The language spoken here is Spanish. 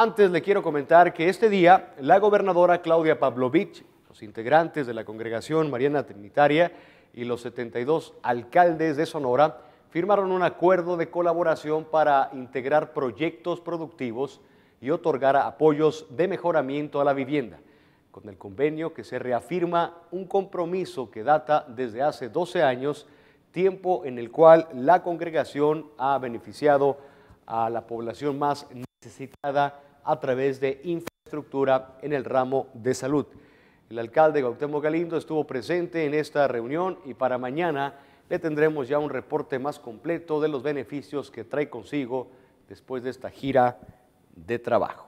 Antes le quiero comentar que este día la gobernadora Claudia Pavlovich, los integrantes de la congregación Mariana Trinitaria y los 72 alcaldes de Sonora firmaron un acuerdo de colaboración para integrar proyectos productivos y otorgar apoyos de mejoramiento a la vivienda, con el convenio que se reafirma un compromiso que data desde hace 12 años, tiempo en el cual la congregación ha beneficiado a la población más necesitada a través de infraestructura en el ramo de salud. El alcalde Gautemo Galindo estuvo presente en esta reunión y para mañana le tendremos ya un reporte más completo de los beneficios que trae consigo después de esta gira de trabajo.